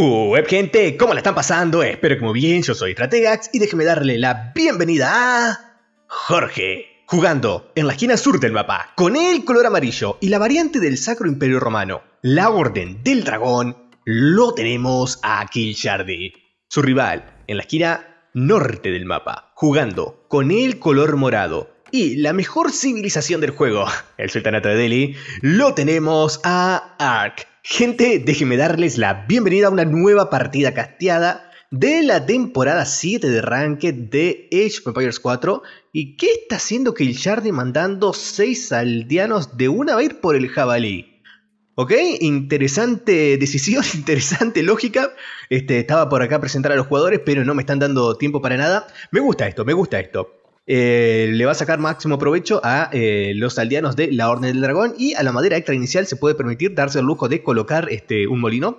Web uh, gente, ¿cómo la están pasando? Espero que muy bien, yo soy Trategax y déjeme darle la bienvenida a Jorge, jugando en la esquina sur del mapa, con el color amarillo y la variante del Sacro Imperio Romano, la Orden del Dragón, lo tenemos a Kilshardy. su rival, en la esquina norte del mapa, jugando con el color morado y la mejor civilización del juego, el Sultanato de Delhi, lo tenemos a Ark, Gente, déjenme darles la bienvenida a una nueva partida casteada de la temporada 7 de Ranked de Age of Empires 4. ¿Y qué está haciendo que Jardim mandando 6 aldeanos de una vez por el jabalí? ¿Ok? Interesante decisión, interesante lógica. Este, estaba por acá a presentar a los jugadores, pero no me están dando tiempo para nada. Me gusta esto, me gusta esto. Eh, le va a sacar máximo provecho a eh, los aldeanos de la Orden del Dragón y a la madera extra inicial se puede permitir darse el lujo de colocar este, un molino.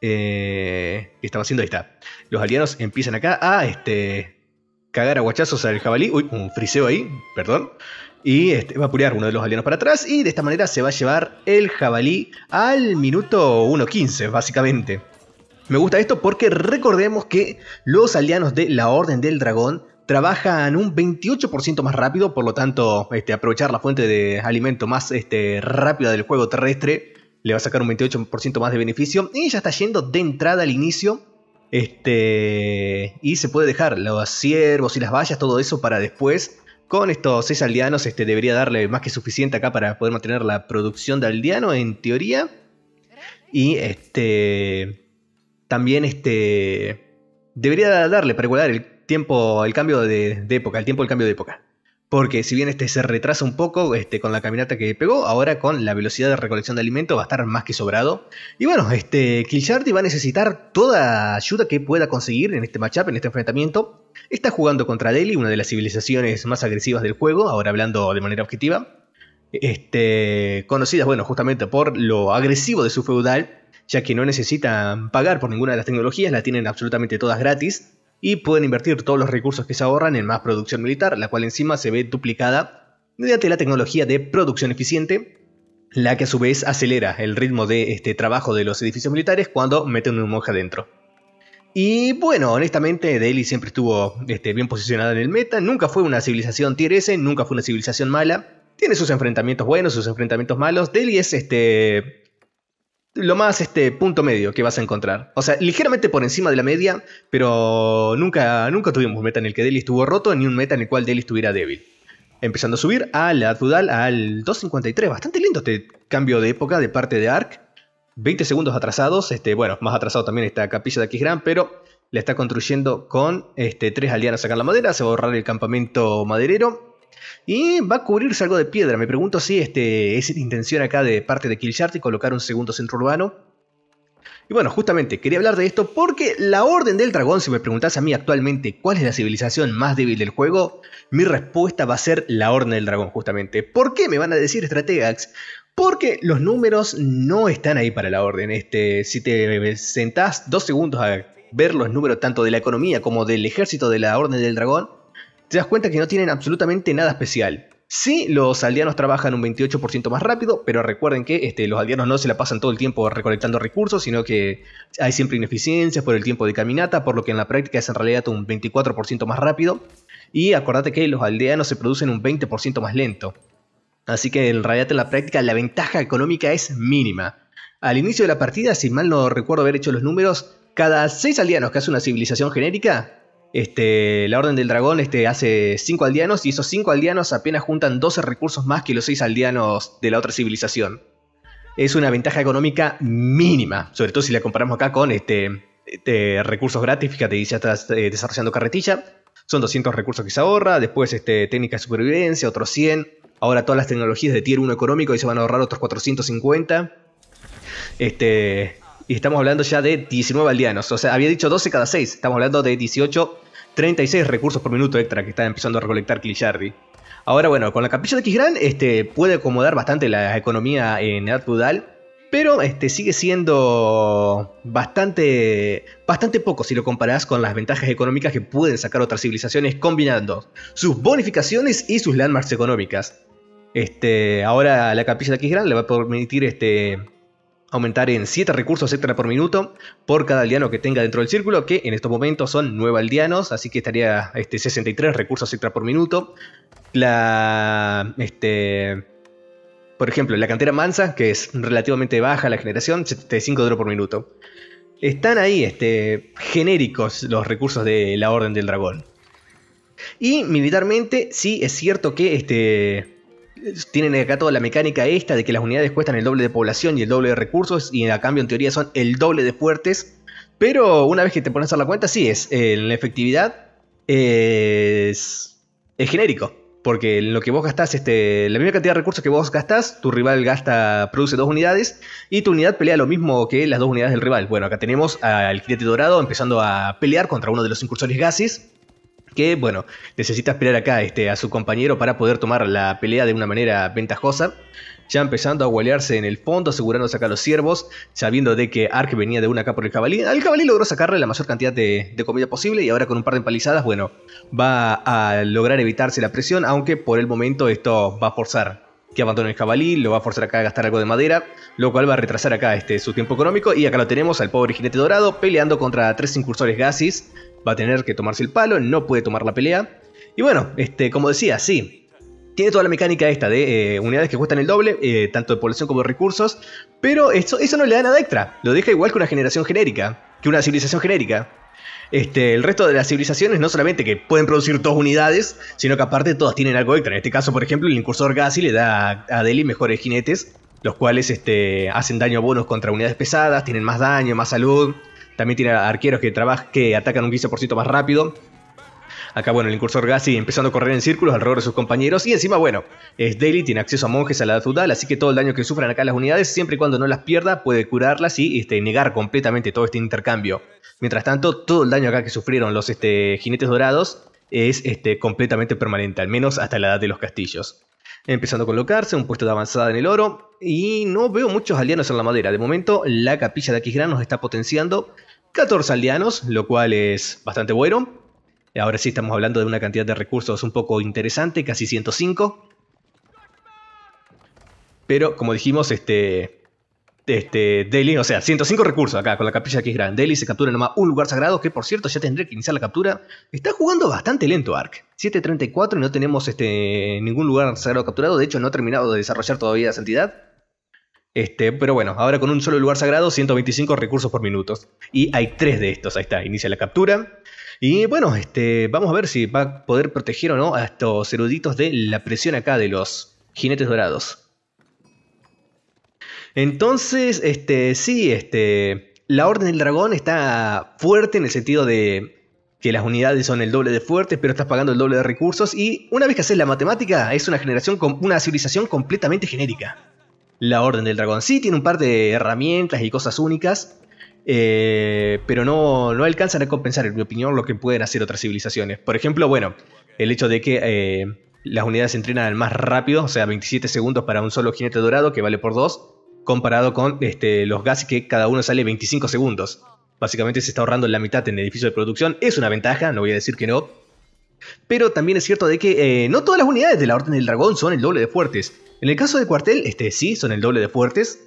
Eh, estamos haciendo? Ahí está. Los aldeanos empiezan acá a este, cagar aguachazos guachazos al jabalí. Uy, un friseo ahí, perdón. Y este, va a apurear uno de los aldeanos para atrás. Y de esta manera se va a llevar el jabalí al minuto 1.15, básicamente. Me gusta esto porque recordemos que los aldeanos de la Orden del Dragón trabajan un 28% más rápido, por lo tanto, este, aprovechar la fuente de alimento más este, rápida del juego terrestre le va a sacar un 28% más de beneficio. Y ya está yendo de entrada al inicio. Este, y se puede dejar los ciervos y las vallas, todo eso para después. Con estos 6 aldeanos este, debería darle más que suficiente acá para poder mantener la producción de aldeano, en teoría. Y este, también este, debería darle para igualar el tiempo, el cambio de, época, el tiempo del cambio de época. Porque si bien este se retrasa un poco este, con la caminata que pegó, ahora con la velocidad de recolección de alimentos va a estar más que sobrado. Y bueno, este va a necesitar toda ayuda que pueda conseguir en este matchup, en este enfrentamiento. Está jugando contra Delhi, una de las civilizaciones más agresivas del juego, ahora hablando de manera objetiva. Este, conocidas, bueno, justamente por lo agresivo de su feudal, ya que no necesitan pagar por ninguna de las tecnologías, la tienen absolutamente todas gratis y pueden invertir todos los recursos que se ahorran en más producción militar, la cual encima se ve duplicada mediante la tecnología de producción eficiente, la que a su vez acelera el ritmo de este trabajo de los edificios militares cuando meten un monja adentro. Y bueno, honestamente, Delhi siempre estuvo este, bien posicionada en el meta, nunca fue una civilización tier S, nunca fue una civilización mala, tiene sus enfrentamientos buenos, sus enfrentamientos malos, Delhi es este lo más este punto medio que vas a encontrar. O sea, ligeramente por encima de la media, pero nunca, nunca tuvimos meta en el que Deli estuvo roto, ni un meta en el cual Deli estuviera débil. Empezando a subir a la dudal al 2.53. Bastante lindo este cambio de época de parte de Ark. 20 segundos atrasados. Este, bueno, más atrasado también Esta Capilla de Aquisgrán, pero la está construyendo con este, tres aldeanos a sacar la madera. Se va a borrar el campamento maderero. Y va a cubrirse algo de piedra. Me pregunto si este, es intención acá de parte de Killshart y colocar un segundo centro urbano. Y bueno, justamente quería hablar de esto porque la Orden del Dragón, si me preguntas a mí actualmente cuál es la civilización más débil del juego, mi respuesta va a ser la Orden del Dragón, justamente. ¿Por qué me van a decir estrategax? Porque los números no están ahí para la Orden. Este, si te sentás dos segundos a ver los números tanto de la economía como del ejército de la Orden del Dragón, te das cuenta que no tienen absolutamente nada especial. Sí, los aldeanos trabajan un 28% más rápido, pero recuerden que este, los aldeanos no se la pasan todo el tiempo recolectando recursos, sino que hay siempre ineficiencias por el tiempo de caminata, por lo que en la práctica es en realidad un 24% más rápido. Y acordate que los aldeanos se producen un 20% más lento. Así que en realidad en la práctica la ventaja económica es mínima. Al inicio de la partida, si mal no recuerdo haber hecho los números, cada 6 aldeanos que hace una civilización genérica este, la Orden del Dragón este, hace 5 aldeanos y esos 5 aldeanos apenas juntan 12 recursos más que los 6 aldeanos de la otra civilización. Es una ventaja económica mínima, sobre todo si la comparamos acá con este, este recursos gratis, fíjate, ya estás eh, desarrollando carretilla, son 200 recursos que se ahorra, después este, técnica de supervivencia, otros 100, ahora todas las tecnologías de tier 1 económico y se van a ahorrar otros 450. Este, y estamos hablando ya de 19 aldeanos. O sea, había dicho 12 cada 6. Estamos hablando de 18, 36 recursos por minuto extra que está empezando a recolectar Clichardi. Ahora, bueno, con la capilla de Kisgran este, puede acomodar bastante la economía en edad feudal. Pero este, sigue siendo bastante, bastante poco si lo comparás con las ventajas económicas que pueden sacar otras civilizaciones combinando sus bonificaciones y sus landmarks económicas. Este, ahora la capilla de X-Gran le va a permitir este, aumentar en 7 recursos extra por minuto por cada aldeano que tenga dentro del círculo, que en estos momentos son 9 aldeanos, así que estaría este, 63 recursos extra por minuto. La. Este. Por ejemplo, la cantera mansa, que es relativamente baja la generación, 75 de oro por minuto. Están ahí, este, genéricos los recursos de la Orden del Dragón. Y militarmente, sí es cierto que este, tienen acá toda la mecánica esta de que las unidades cuestan el doble de población y el doble de recursos y a cambio en teoría son el doble de fuertes. Pero una vez que te pones a hacer la cuenta, sí, es en eh, la efectividad es, genérico. Porque lo que vos gastás, este, la misma cantidad de recursos que vos gastás, tu rival gasta, produce dos unidades y tu unidad pelea lo mismo que las dos unidades del rival. Bueno, acá tenemos al jinete dorado empezando a pelear contra uno de los incursores gases que, bueno, necesita esperar acá este, a su compañero para poder tomar la pelea de una manera ventajosa. Ya empezando a huelearse en el fondo, asegurándose acá a los ciervos, sabiendo de que Ark venía de una acá por el jabalí. El jabalí logró sacarle la mayor cantidad de, comida posible y ahora con un par de empalizadas, bueno, va a lograr evitarse la presión, aunque por el momento esto va a forzar que abandona el jabalí, lo va a forzar acá a gastar algo de madera, lo cual va a retrasar acá este, su tiempo económico. Y acá lo tenemos al pobre jinete dorado peleando contra tres incursores gasis. Va a tener que tomarse el palo, no puede tomar la pelea. Y bueno, este, como decía, sí, tiene toda la mecánica esta de eh, unidades que cuestan el doble, eh, tanto de población como de recursos, pero eso no le da nada extra, lo deja igual que una generación genérica, que una civilización genérica. Este, el resto de las civilizaciones no solamente que pueden producir dos unidades, sino que aparte todas tienen algo extra. En este caso, por ejemplo, el incursor Gassi le da a Delhi mejores jinetes, los cuales este, hacen daño bonos contra unidades pesadas, tienen más daño, más salud. También tiene arqueros que, que atacan un porcito más rápido. Acá, bueno, el incursor Gassi empezando a correr en círculos alrededor de sus compañeros. Y encima, bueno, es Delhi, tiene acceso a monjes a la feudal, así que todo el daño que sufran acá las unidades, siempre y cuando no las pierda, puede curarlas y este, negar completamente todo este intercambio. Mientras tanto, todo el daño acá que sufrieron los este, jinetes dorados es este, completamente permanente, al menos hasta la edad de los castillos. Empezando a colocarse un puesto de avanzada en el oro y no veo muchos aldeanos en la madera. De momento, la capilla de Aquisgrán nos está potenciando 14 aldeanos. lo cual es bastante bueno. Ahora sí estamos hablando de una cantidad de recursos un poco interesante, casi 105. Pero como dijimos, este, este, o sea, 105 recursos acá con la capilla que es grande. Daily se captura nomás un lugar sagrado, que por cierto ya tendré que iniciar la captura. Está jugando bastante lento Ark. 7.34 y no tenemos este, ningún lugar sagrado capturado. De hecho, no he terminado de desarrollar todavía esa entidad. Este, pero bueno, ahora con un solo lugar sagrado, 125 recursos por minuto. Y hay tres de estos, ahí está, inicia la captura. Y bueno, este, vamos a ver si va a poder proteger o no a estos eruditos de la presión acá de los jinetes dorados. Entonces, este, sí, este, la Orden del Dragón está fuerte en el sentido de que las unidades son el doble de fuertes, pero estás pagando el doble de recursos y una vez que haces la matemática es una generación, una civilización completamente genérica. La Orden del Dragón sí tiene un par de herramientas y cosas únicas, eh, pero no, no alcanzan a compensar, en mi opinión, lo que pueden hacer otras civilizaciones. Por ejemplo, bueno, el hecho de que eh, las unidades se entrenan más rápido, o sea, 27 segundos para un solo jinete dorado que vale por dos comparado con este, los gases que cada uno sale 25 segundos. Básicamente se está ahorrando la mitad en el edificio de producción. Es una ventaja, no voy a decir que no. Pero también es cierto de que eh, no todas las unidades de la Orden del Dragón son el doble de fuertes. En el caso de cuartel, este, sí, son el doble de fuertes.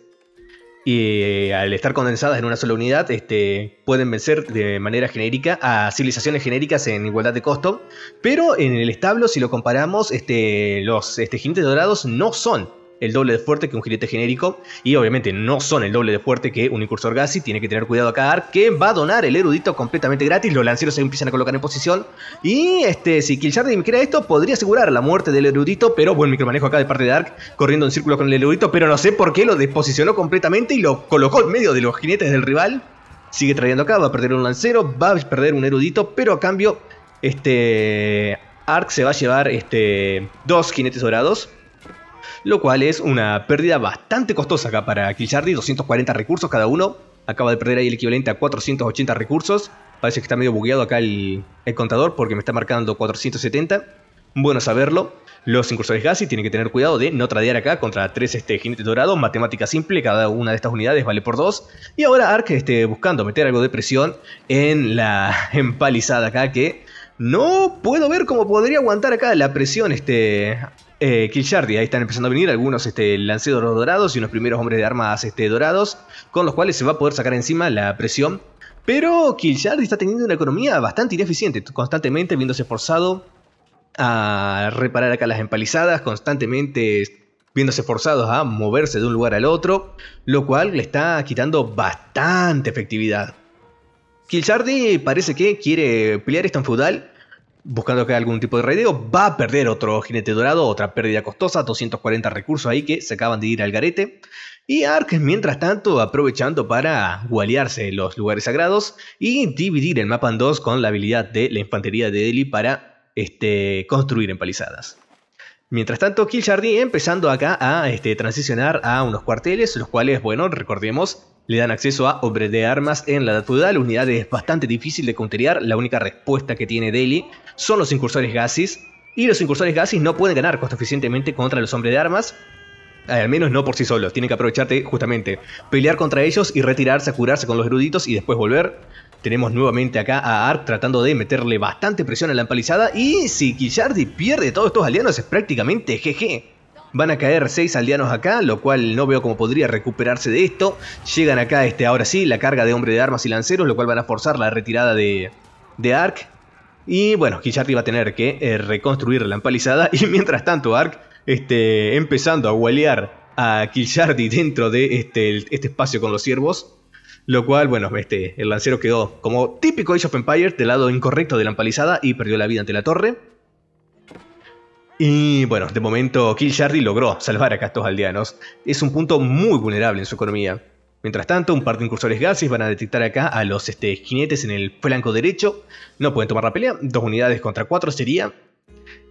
Y eh, al estar condensadas en una sola unidad, este, pueden vencer de manera genérica a civilizaciones genéricas en igualdad de costo. Pero en el establo, si lo comparamos, este, los este, jinetes dorados no son el doble de fuerte que un jinete genérico y obviamente no son el doble de fuerte que un incursor Gassi, tiene que tener cuidado acá Ark, que va a donar el erudito completamente gratis, los lanceros se empiezan a colocar en posición y este, si me crea esto podría asegurar la muerte del erudito, pero buen micromanejo acá de parte de Dark corriendo en círculo con el erudito, pero no sé por qué lo desposicionó completamente y lo colocó en medio de los jinetes del rival, sigue trayendo acá, va a perder un lancero, va a perder un erudito, pero a cambio este... Ark se va a llevar este, dos jinetes dorados lo cual es una pérdida bastante costosa acá para Killardi, 240 recursos cada uno, acaba de perder ahí el equivalente a 480 recursos, parece que está medio bugueado acá el, contador porque me está marcando 470, bueno saberlo. Los incursores Gassi tienen que tener cuidado de no tradear acá contra tres este, jinetes dorados, matemática simple, cada una de estas unidades vale por dos. Y ahora Ark esté buscando meter algo de presión en la empalizada acá que no puedo ver cómo podría aguantar acá la presión este, eh, ahí están empezando a venir algunos este, dorados y unos primeros hombres de armas este, dorados, con los cuales se va a poder sacar encima la presión. Pero Killshardy está teniendo una economía bastante ineficiente, constantemente viéndose forzado a reparar acá las empalizadas, constantemente viéndose forzados a moverse de un lugar al otro, lo cual le está quitando bastante efectividad. Killshardy parece que quiere pelear esta en feudal buscando que algún tipo de raideo, va a perder otro jinete dorado, otra pérdida costosa, 240 recursos ahí que se acaban de ir al garete. Y Ark, mientras tanto, aprovechando para gualearse los lugares sagrados y dividir el mapa en dos con la habilidad de la infantería de Delhi para este, construir empalizadas. Mientras tanto, Kill empezando acá a este, transicionar a unos cuarteles, los cuales, bueno, recordemos, le dan acceso a hombres de Armas en la naturaleza. La unidad es bastante difícil de counterear. La única respuesta que tiene Daily son los incursores gasis. Y los incursores gasis no pueden ganar costo eficientemente contra los hombres de armas. Eh, al menos no por sí solos. Tienen que aprovecharte justamente. Pelear contra ellos y retirarse a curarse con los eruditos y después volver. Tenemos nuevamente acá a Ark tratando de meterle bastante presión a la empalizada. Y si Guillardi pierde todos estos aliados es prácticamente GG. Van a caer seis aldeanos acá, lo cual no veo cómo podría recuperarse de esto. Llegan acá, este, ahora sí, la carga de hombre de armas y lanceros, lo cual van a forzar la retirada de, de Ark. Y bueno, Guillardi va a tener que eh, reconstruir la empalizada. Y mientras tanto, Ark, este, empezando a huelear a y dentro de este, este espacio con los ciervos. Lo cual, bueno, este, el lancero quedó como típico Age of Empires del lado incorrecto de la empalizada y perdió la vida ante la torre. Y bueno, de momento Jarry logró salvar a estos aldeanos. Es un punto muy vulnerable en su economía. Mientras tanto, un par de incursores gases van a detectar acá a los este, jinetes en el flanco derecho. No pueden tomar la pelea. Dos unidades contra cuatro sería.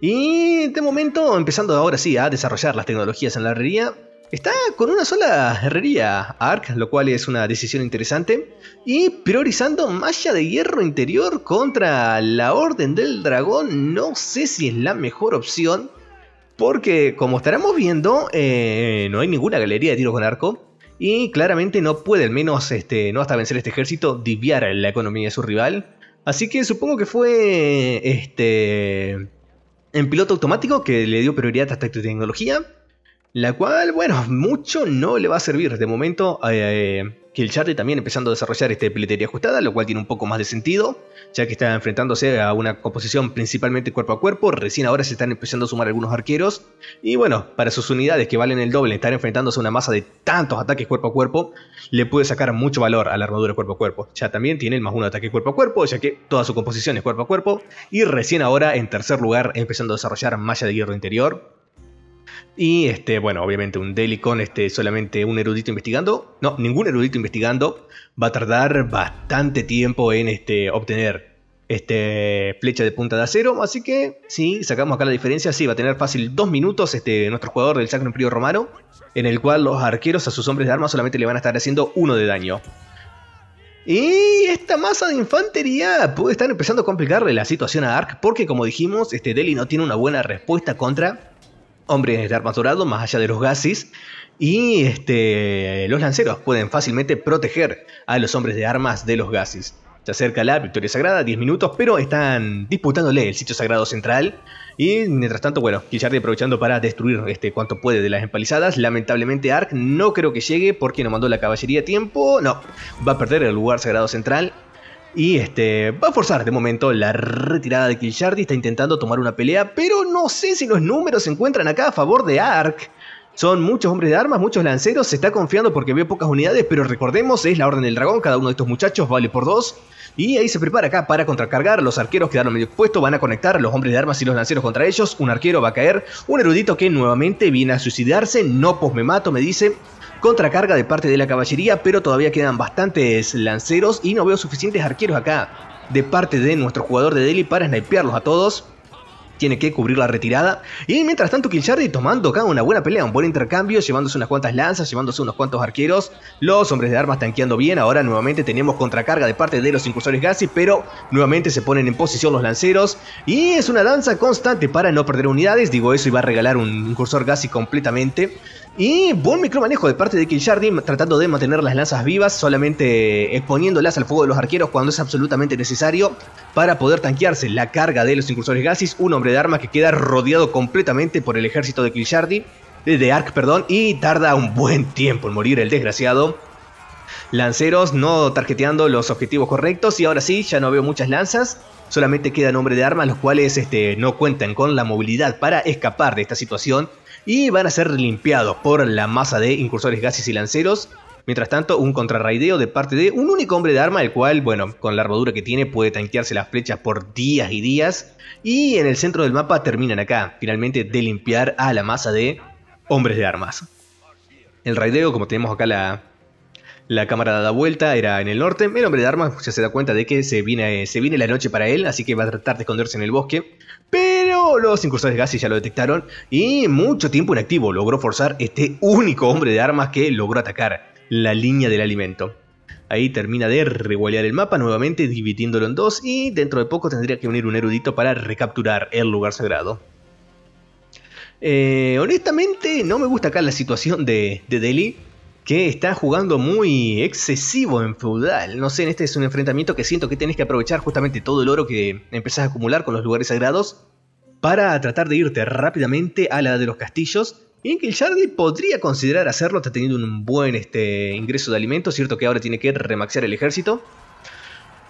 Y de momento, empezando ahora sí a desarrollar las tecnologías en la herrería, Está con una sola herrería ARC, lo cual es una decisión interesante, y priorizando malla de hierro interior contra la Orden del Dragón, no sé si es la mejor opción, porque como estaremos viendo, eh, no hay ninguna galería de tiros con arco, y claramente no puede, al menos este, no hasta vencer este ejército, desviar la economía de su rival. Así que supongo que fue este, en piloto automático que le dio prioridad a esta tecnología. La cual, bueno, mucho no le va a servir. De momento, que el Charlie también empezando a desarrollar este piletería ajustada, lo cual tiene un poco más de sentido, ya que está enfrentándose a una composición principalmente cuerpo a cuerpo. Recién ahora se están empezando a sumar algunos arqueros. Y bueno, para sus unidades que valen el doble, estar enfrentándose a una masa de tantos ataques cuerpo a cuerpo, le puede sacar mucho valor a la armadura cuerpo a cuerpo. Ya también tiene el más uno ataque cuerpo a cuerpo, ya que toda su composición es cuerpo a cuerpo. Y recién ahora, en tercer lugar, empezando a desarrollar malla de hierro interior y este, bueno, obviamente un con este, solamente un erudito investigando. No, ningún erudito investigando. Va a tardar bastante tiempo en este, obtener este, flecha de punta de acero. Así que sí, sacamos acá la diferencia, sí, va a tener fácil dos minutos este, nuestro jugador del Sacro Imperio Romano. En el cual los arqueros a sus hombres de armas solamente le van a estar haciendo uno de daño. Y esta masa de infantería puede estar empezando a complicarle la situación a Ark, porque como dijimos, este Deli no tiene una buena respuesta contra hombres de armas dorados más allá de los gases y este, los lanceros pueden fácilmente proteger a los hombres de armas de los gases. Se acerca la victoria sagrada, 10 minutos, pero están disputándole el sitio sagrado central. Y mientras tanto, bueno, Guillardi aprovechando para destruir este, cuanto puede de las empalizadas. Lamentablemente, Ark no creo que llegue porque no mandó la caballería a tiempo. No, va a perder el lugar sagrado central. Y este, va a forzar de momento la retirada de Killshardy, Está intentando tomar una pelea, pero no sé si los números se encuentran acá a favor de Ark. Son muchos hombres de armas, muchos lanceros. Se está confiando porque ve pocas unidades, pero recordemos, es la Orden del Dragón. Cada uno de estos muchachos vale por dos. Y ahí se prepara acá para contracargar. Los arqueros quedaron medio expuestos. Van a conectar los hombres de armas y los lanceros contra ellos. Un arquero va a caer. Un erudito que nuevamente viene a suicidarse. No, pues me mato, me dice. Contracarga de parte de la caballería, pero todavía quedan bastantes lanceros y no veo suficientes arqueros acá de parte de nuestro jugador de Delhi para snipearlos a todos tiene que cubrir la retirada. Y mientras tanto, Kiljardi tomando acá una buena pelea, un buen intercambio, llevándose unas cuantas lanzas, llevándose unos cuantos arqueros. Los hombres de armas tanqueando bien. Ahora nuevamente tenemos contracarga de parte de los incursores Gassi, pero nuevamente se ponen en posición los lanceros. Y es una danza constante para no perder unidades. Digo eso y va a regalar un incursor Gassi completamente. Y buen micromanejo de parte de Killardim tratando de mantener las lanzas vivas, solamente exponiéndolas al fuego de los arqueros cuando es absolutamente necesario para poder tanquearse la carga de los incursores gasis, un hombre de armas que queda rodeado completamente por el ejército de Killardim, de Ark, perdón, y tarda un buen tiempo en morir el desgraciado. Lanceros no tarjeteando los objetivos correctos y ahora sí, ya no veo muchas lanzas, solamente quedan hombres de armas, los cuales este, no cuentan con la movilidad para escapar de esta situación y van a ser limpiados por la masa de incursores gases y lanceros. Mientras tanto, un contrarraideo de parte de un único hombre de arma, el cual, bueno, con la armadura que tiene puede tanquearse las flechas por días y días. Y en el centro del mapa terminan acá, finalmente, de limpiar a la masa de hombres de armas. El raideo, como tenemos acá la, la cámara da vuelta, era en el norte. El hombre de armas ya se da cuenta de que se viene, se viene la noche para él, así que va a tratar de esconderse en el bosque. Pero los incursores Gassi ya lo detectaron y mucho tiempo inactivo logró forzar este único hombre de armas que logró atacar la línea del alimento. Ahí termina de regualear el mapa nuevamente, dividiéndolo en dos, y dentro de poco tendría que unir un erudito para recapturar el lugar sagrado. Eh, honestamente, no me gusta acá la situación de, de Delhi que está jugando muy excesivo en feudal. No sé, en este es un enfrentamiento que siento que tenés que aprovechar justamente todo el oro que empezás a acumular con los lugares sagrados para tratar de irte rápidamente a la de los castillos. Y en que el podría considerar hacerlo, está teniendo un buen este, ingreso de alimentos. Cierto que ahora tiene que remaxear el ejército.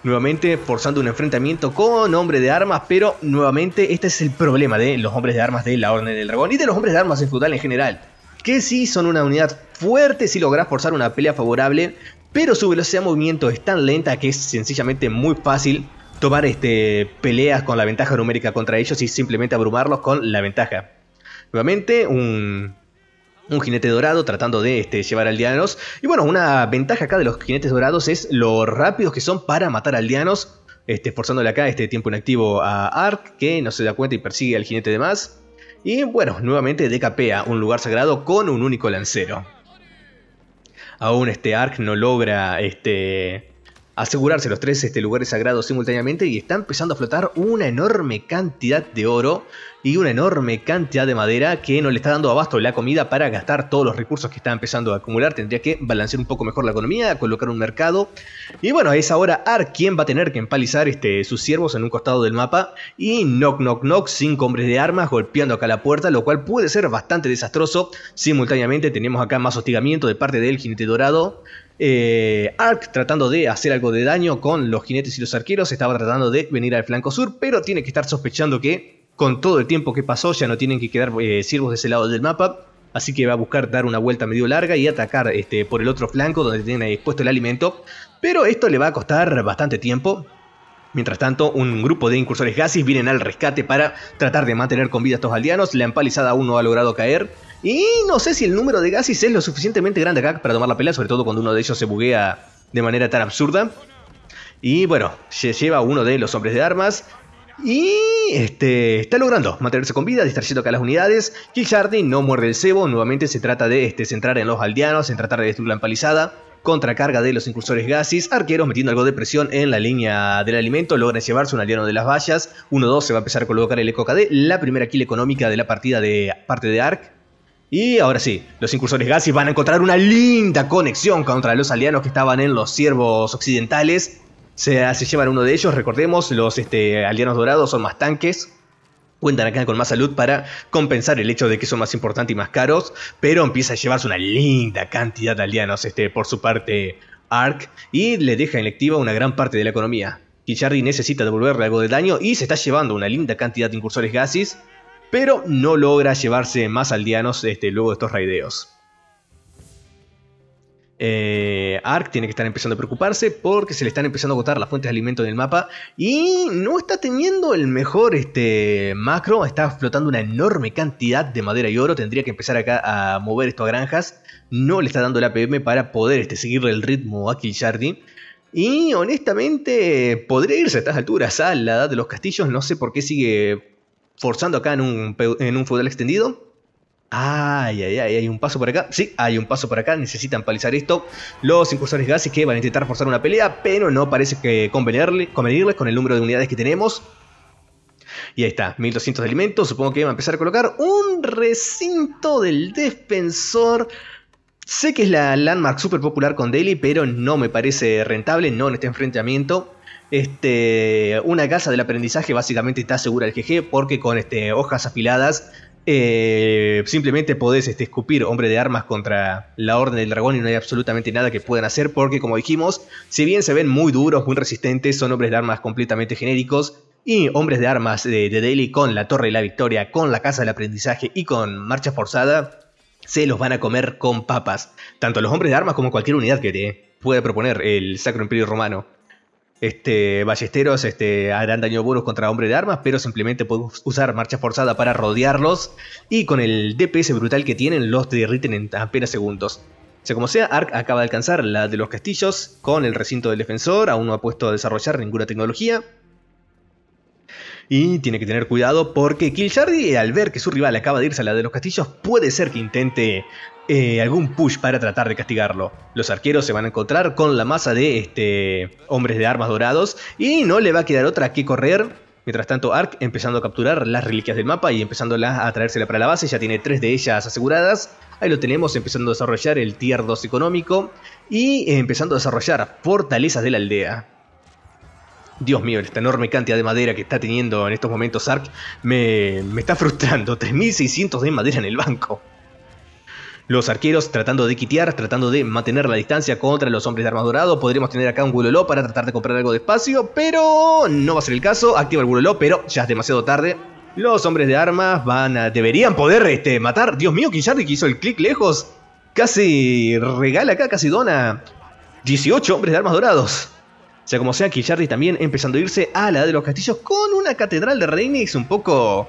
Nuevamente forzando un enfrentamiento con hombre de armas, pero nuevamente este es el problema de los hombres de armas de la Orden del Dragón y de los hombres de armas en feudal en general. Que sí son una unidad fuerte si logras forzar una pelea favorable, pero su velocidad de movimiento es tan lenta que es sencillamente muy fácil tomar este, peleas con la ventaja numérica contra ellos y simplemente abrumarlos con la ventaja. Nuevamente, un, un jinete dorado tratando de este, llevar aldeanos. Y bueno, una ventaja acá de los jinetes dorados es lo rápidos que son para matar aldeanos. Este, forzándole acá este tiempo inactivo a Ark que no se da cuenta y persigue al jinete de más. Y bueno, nuevamente decapea un lugar sagrado con un único lancero aún este arc no logra este, asegurarse los tres este, lugares sagrados simultáneamente y está empezando a flotar una enorme cantidad de oro y una enorme cantidad de madera que no le está dando abasto la comida para gastar todos los recursos que está empezando a acumular. Tendría que balancear un poco mejor la economía, colocar un mercado. Y bueno, es ahora Ar quien va a tener que empalizar este, sus siervos en un costado del mapa. Y knock, knock, knock, cinco hombres de armas golpeando acá la puerta, lo cual puede ser bastante desastroso. Simultáneamente tenemos acá más hostigamiento de parte del jinete dorado. Eh, Ark tratando de hacer algo de daño con los jinetes y los arqueros, estaba tratando de venir al flanco sur, pero tiene que estar sospechando que con todo el tiempo que pasó ya no tienen que quedar eh, de ese lado del mapa, así que va a buscar dar una vuelta medio larga y atacar este, por el otro flanco donde tiene expuesto el alimento, pero esto le va a costar bastante tiempo, Mientras tanto, un grupo de incursores gasis vienen al rescate para tratar de mantener con vida a estos aldeanos. La empalizada aún ha logrado caer. Y no sé si el número de gasis es lo suficientemente grande acá para tomar la pelea, sobre todo cuando uno de ellos se buguea de manera tan absurda. Y bueno, se lleva uno de los hombres de armas. Y este, está logrando mantenerse con vida, distrayendo acá las unidades. Kill no muerde el cebo, nuevamente se trata de este, centrar en los aldeanos, en tratar de destruir la empalizada. Contracarga de los incursores gasis. Arqueros metiendo algo de presión en la línea del alimento. Logran llevarse un aliano de las vallas. 1-2 se va a empezar a colocar el KD, La primera kill económica de la partida de parte de Ark. Y ahora sí, los incursores gasis van a encontrar una linda conexión contra los alianos que estaban en los ciervos occidentales. Se, se llevan uno de ellos, recordemos, los este, alianos dorados son más tanques, Cuentan acá con más salud para compensar el hecho de que son más importantes y más caros, pero empieza a llevarse una linda cantidad de aldeanos este, por su parte Ark y le deja en activa una gran parte de la economía. Kichardi necesita devolverle algo de daño y se está llevando una linda cantidad de incursores gases, pero no logra llevarse más aldeanos este, luego de estos raideos. Eh, Ark tiene que estar empezando a preocuparse porque se le están empezando a agotar las fuentes de alimento en el mapa y no está teniendo el mejor este, macro, está flotando una enorme cantidad de madera y oro, tendría que empezar acá a mover esto a granjas, no le está dando la APM para poder este, seguirle el ritmo a Shardy Y honestamente, podría irse a estas alturas a la edad de los castillos, no sé por qué sigue forzando acá en un, en un feudal extendido. Ay, ay, ay, hay un paso por acá. Sí, hay un paso por acá. Necesitan palizar esto. Los incursores gases que van a intentar forzar una pelea, pero no parece que convenirles con el número de unidades que tenemos. Y ahí está, 1200 de alimentos. Supongo que van a empezar a colocar un recinto del defensor. Sé que es la landmark super popular con Delhi, pero no me parece rentable, no en este enfrentamiento. Este, una casa del aprendizaje básicamente está segura el GG porque con este, hojas afiladas eh, simplemente podés este, escupir hombre de armas contra la Orden del Dragón y no hay absolutamente nada que puedan hacer porque, como dijimos, si bien se ven muy duros, muy resistentes, son hombres de armas completamente genéricos y hombres de armas de, de Daily con la Torre de la Victoria, con la Casa del Aprendizaje y con Marcha Forzada se los van a comer con papas. Tanto los hombres de armas como cualquier unidad que te pueda proponer el Sacro Imperio Romano este, ballesteros este, harán daño buros contra hombre de armas, pero simplemente podemos usar marcha forzada para rodearlos. Y con el DPS brutal que tienen, los derriten en apenas segundos. sea como sea, Ark acaba de alcanzar la de los castillos con el recinto del defensor, aún no ha puesto a desarrollar ninguna tecnología. Y tiene que tener cuidado porque Kiljardi, al ver que su rival acaba de irse a la de los castillos, puede ser que intente eh, algún push para tratar de castigarlo. Los arqueros se van a encontrar con la masa de este, hombres de armas dorados y no le va a quedar otra que correr. Mientras tanto, Ark empezando a capturar las reliquias del mapa y empezándolas a traérsela para la base. Ya tiene tres de ellas aseguradas. Ahí lo tenemos empezando a desarrollar el tier 2 económico y empezando a desarrollar fortalezas de la aldea. Dios mío, esta enorme cantidad de madera que está teniendo en estos momentos Ark me, me está frustrando. 3600 de madera en el banco. Los arqueros tratando de quitear, tratando de mantener la distancia contra los hombres de armas dorados. Podríamos tener acá un gulolo para tratar de comprar algo de espacio, pero no va a ser el caso. Activa el gulolo, pero ya es demasiado tarde. Los hombres de armas van a, deberían poder este, matar. Dios mío, Kinjardi que hizo el clic lejos. Casi regala acá, casi dona 18 hombres de armas dorados. Sea como sea, Killardi también empezando a irse a la edad de los castillos con una catedral de Reines un poco...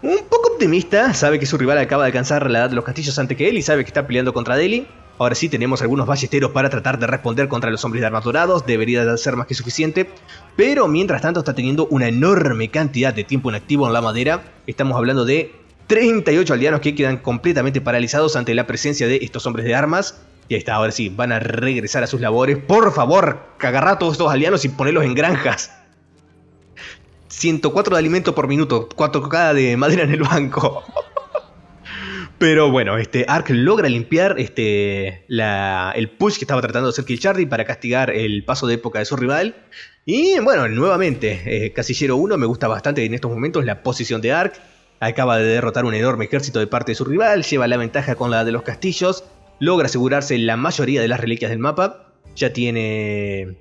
Un poco optimista, sabe que su rival acaba de alcanzar la edad de los castillos antes que él y sabe que está peleando contra Deli. Ahora sí tenemos algunos ballesteros para tratar de responder contra los hombres de armas dorados, debería ser más que suficiente, pero mientras tanto está teniendo una enorme cantidad de tiempo inactivo en la madera, estamos hablando de 38 aldeanos que quedan completamente paralizados ante la presencia de estos hombres de armas, y ahí está, ahora sí, van a regresar a sus labores. Por favor, cagarrá todos estos aldeanos y ponelos en granjas. 104 de alimento por minuto, 4 cocadas de madera en el banco. Pero bueno, este Ark logra limpiar este, el push que estaba tratando de hacer Charlie para castigar el paso de época de su rival. Y bueno, nuevamente, eh, Casillero 1 me gusta bastante en estos momentos la posición de Ark. Acaba de derrotar un enorme ejército de parte de su rival, lleva la ventaja con la de los castillos logra asegurarse la mayoría de las reliquias del mapa, ya tiene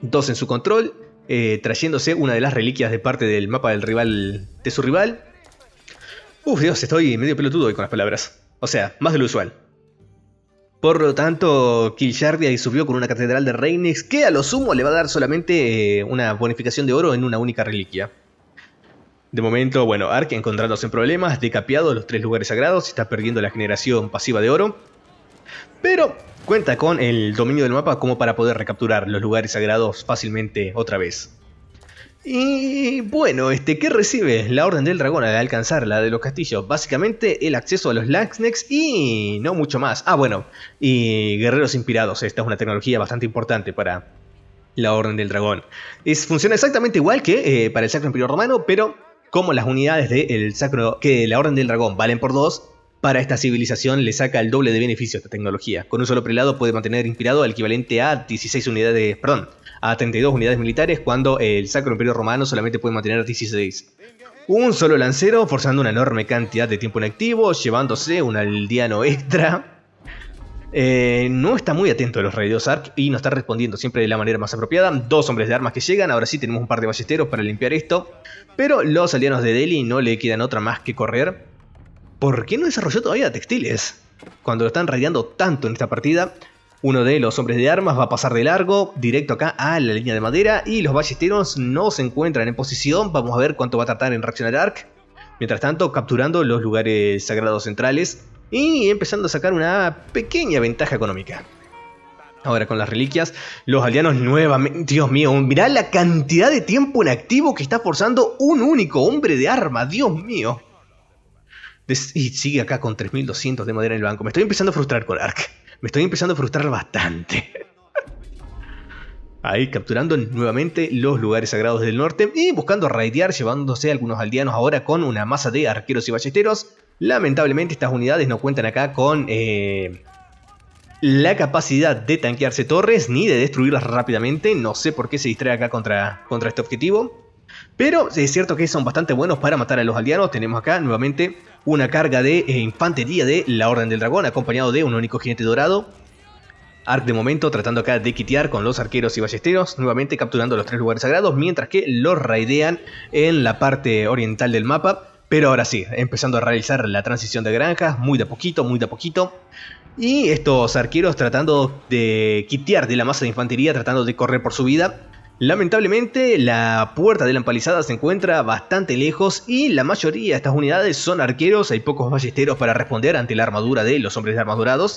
dos en su control, eh, trayéndose una de las reliquias de parte del mapa del rival, de su rival. Uf, Dios, estoy medio pelotudo hoy con las palabras. O sea, más de lo usual. Por lo tanto, Kiljardia y subió con una catedral de Reines que a lo sumo le va a dar solamente eh, una bonificación de oro en una única reliquia. De momento, bueno, Ark encontrándose en problemas, decapiado los tres lugares sagrados, está perdiendo la generación pasiva de oro pero cuenta con el dominio del mapa como para poder recapturar los lugares sagrados fácilmente otra vez. Y bueno, este, ¿qué recibe la Orden del Dragón al alcanzar la de los castillos? Básicamente el acceso a los Lanxnex y no mucho más. Ah, bueno, y guerreros inspirados. Esta es una tecnología bastante importante para la Orden del Dragón. Es, funciona exactamente igual que eh, para el Sacro Imperio Romano, pero como las unidades de que la Orden del Dragón valen por dos, para esta civilización le saca el doble de beneficio esta tecnología. Con un solo prelado puede mantener inspirado al equivalente a 16 unidades, perdón, a 32 unidades militares cuando el Sacro Imperio Romano solamente puede mantener 16. Un solo lancero forzando una enorme cantidad de tiempo inactivo, llevándose un aldeano extra. Eh, no está muy atento a los radios ARC y no está respondiendo siempre de la manera más apropiada. Dos hombres de armas que llegan, ahora sí tenemos un par de ballesteros para limpiar esto. Pero los aldeanos de Delhi no le quedan otra más que correr. ¿por qué no desarrolló todavía textiles? Cuando lo están radiando tanto en esta partida, uno de los hombres de armas va a pasar de largo, directo acá a la línea de madera, y los ballesteros no se encuentran en posición, vamos a ver cuánto va a tratar en reaccionar Ark. Mientras tanto, capturando los lugares sagrados centrales y empezando a sacar una pequeña ventaja económica. Ahora con las reliquias, los aldeanos nuevamente. Dios mío, mirá la cantidad de tiempo en activo que está forzando un único hombre de arma, Dios mío y sigue acá con 3200 de madera en el banco. Me estoy empezando a frustrar con Ark. Me estoy empezando a frustrar bastante. Ahí capturando nuevamente los lugares sagrados del norte y buscando raidear, llevándose algunos aldeanos ahora con una masa de arqueros y ballesteros. Lamentablemente estas unidades no cuentan acá con eh, la capacidad de tanquearse torres ni de destruirlas rápidamente. No sé por qué se distrae acá contra, contra este objetivo. Pero es cierto que son bastante buenos para matar a los aldeanos. Tenemos acá nuevamente una carga de eh, infantería de la Orden del Dragón, acompañado de un único jinete dorado. Ark de momento tratando acá de quitear con los arqueros y ballesteros, nuevamente capturando los tres lugares sagrados, mientras que los raidean en la parte oriental del mapa. Pero ahora sí, empezando a realizar la transición de granjas, muy de a poquito, muy de a poquito. Y estos arqueros tratando de quitear de la masa de infantería, tratando de correr por su vida. Lamentablemente, la puerta de la empalizada se encuentra bastante lejos y la mayoría de estas unidades son arqueros, hay pocos ballesteros para responder ante la armadura de los hombres de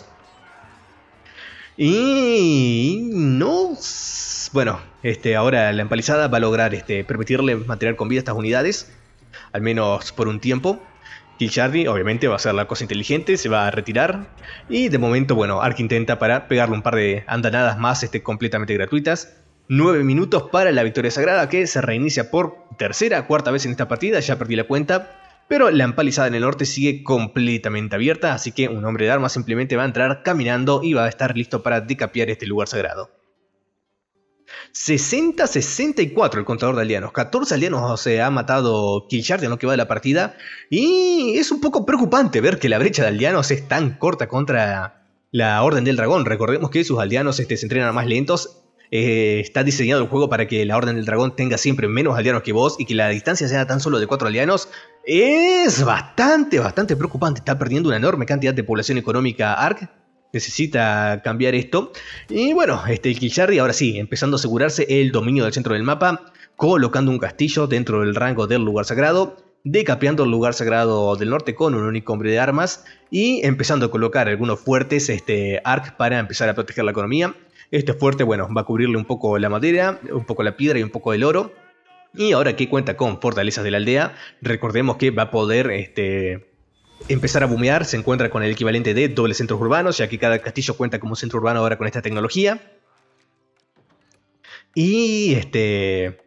Y no... Bueno, este, ahora la empalizada va a lograr este, permitirle mantener con vida estas unidades, al menos por un tiempo. Kill Charlie obviamente va a hacer la cosa inteligente, se va a retirar. Y de momento, bueno, Ark intenta para pegarle un par de andanadas más este, completamente gratuitas. 9 minutos para la victoria sagrada que se reinicia por tercera, cuarta vez en esta partida, ya perdí la cuenta. Pero la empalizada en el norte sigue completamente abierta, así que un hombre de armas simplemente va a entrar caminando y va a estar listo para decapiar este lugar sagrado. 60-64 el contador de aldeanos. 14 aldeanos se ha matado Killshard en lo que va de la partida. Y es un poco preocupante ver que la brecha de aldeanos es tan corta contra la Orden del Dragón. Recordemos que sus aldeanos este, se entrenan más lentos eh, está diseñado el juego para que la Orden del Dragón tenga siempre menos aliados que vos y que la distancia sea tan solo de cuatro aliados, es bastante, bastante preocupante. Está perdiendo una enorme cantidad de población económica ARC. Necesita cambiar esto. Y bueno, este, el y ahora sí, empezando a asegurarse el dominio del centro del mapa, colocando un castillo dentro del rango del lugar sagrado, decapeando el lugar sagrado del norte con un único hombre de armas y empezando a colocar algunos fuertes este, ARC para empezar a proteger la economía este fuerte, bueno, va a cubrirle un poco la madera, un poco la piedra y un poco el oro. Y ahora que cuenta con fortalezas de la aldea, recordemos que va a poder este, empezar a bumear. Se encuentra con el equivalente de doble centros urbanos, ya que cada castillo cuenta como centro urbano ahora con esta tecnología. Y este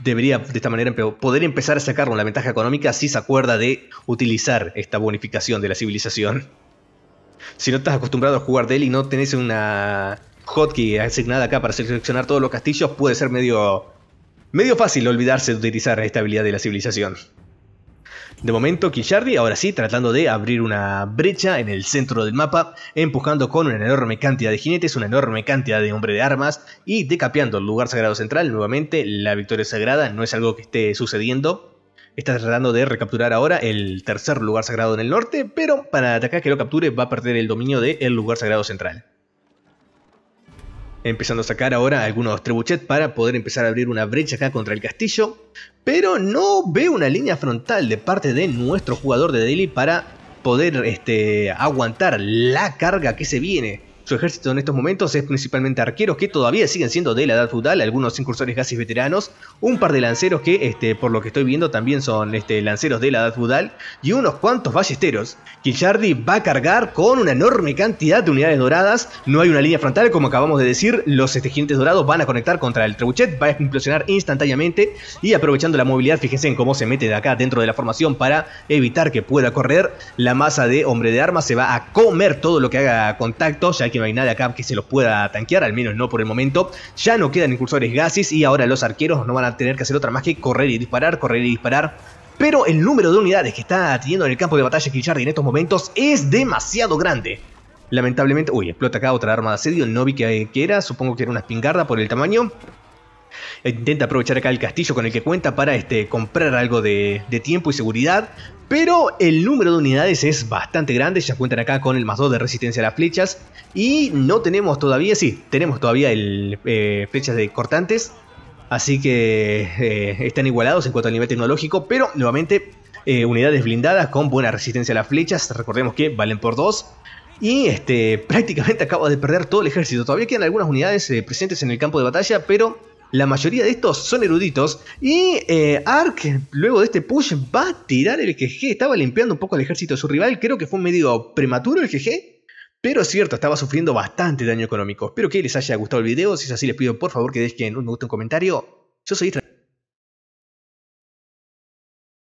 debería de esta manera poder empezar a sacar una ventaja económica si se acuerda de utilizar esta bonificación de la civilización si no estás acostumbrado a jugar de él y no tenés una hotkey asignada acá para seleccionar todos los castillos, puede ser medio, medio fácil olvidarse de utilizar esta habilidad de la civilización. De momento, Kinshardi ahora sí tratando de abrir una brecha en el centro del mapa, empujando con una enorme cantidad de jinetes, una enorme cantidad de hombre de armas y decapeando el lugar sagrado central. Nuevamente, la victoria sagrada no es algo que esté sucediendo está tratando de recapturar ahora el tercer lugar sagrado en el norte, pero para atacar que lo capture va a perder el dominio del lugar sagrado central. Empezando a sacar ahora algunos trebuchet para poder empezar a abrir una brecha acá contra el castillo, pero no ve una línea frontal de parte de nuestro jugador de Daily para poder este, aguantar la carga que se viene. Su ejército en estos momentos es principalmente arqueros que todavía siguen siendo de la edad feudal, algunos incursores casi veteranos, un par de lanceros que, este, por lo que estoy viendo, también son este, lanceros de la edad feudal y unos cuantos ballesteros. Killardi va a cargar con una enorme cantidad de unidades doradas, no hay una línea frontal, como acabamos de decir, los estejientes dorados van a conectar contra el trebuchet, va a implosionar instantáneamente y aprovechando la movilidad, fíjense en cómo se mete de acá dentro de la formación para evitar que pueda correr, la masa de hombre de armas se va a comer todo lo que haga contacto, ya que no hay nada acá que se los pueda tanquear, al menos no por el momento. Ya no quedan incursores gases y ahora los arqueros no van a tener que hacer otra más que correr y disparar, correr y disparar. Pero el número de unidades que está teniendo en el campo de batalla Killjardi en estos momentos es demasiado grande. Lamentablemente, uy, explota acá otra arma de asedio, no vi que, que era, supongo que era una espingarda por el tamaño. Intenta aprovechar acá el castillo con el que cuenta para este, comprar algo de, tiempo y seguridad. Pero el número de unidades es bastante grande, ya cuentan acá con el más 2 de resistencia a las flechas. Y no tenemos todavía, sí, tenemos todavía el, eh, flechas de cortantes. Así que eh, están igualados en cuanto al nivel tecnológico, pero nuevamente eh, unidades blindadas con buena resistencia a las flechas. Recordemos que valen por 2. Y este, prácticamente acaba de perder todo el ejército. Todavía quedan algunas unidades presentes en el campo de batalla, pero la mayoría de estos son eruditos. Y eh, Ark, luego de este push, va a tirar el GG. Estaba limpiando un poco el ejército de su rival. Creo que fue un medio prematuro el GG. Pero es cierto, estaba sufriendo bastante daño económico. Espero que les haya gustado el video. Si es así, les pido por favor que dejen un me gusta, un comentario. Yo soy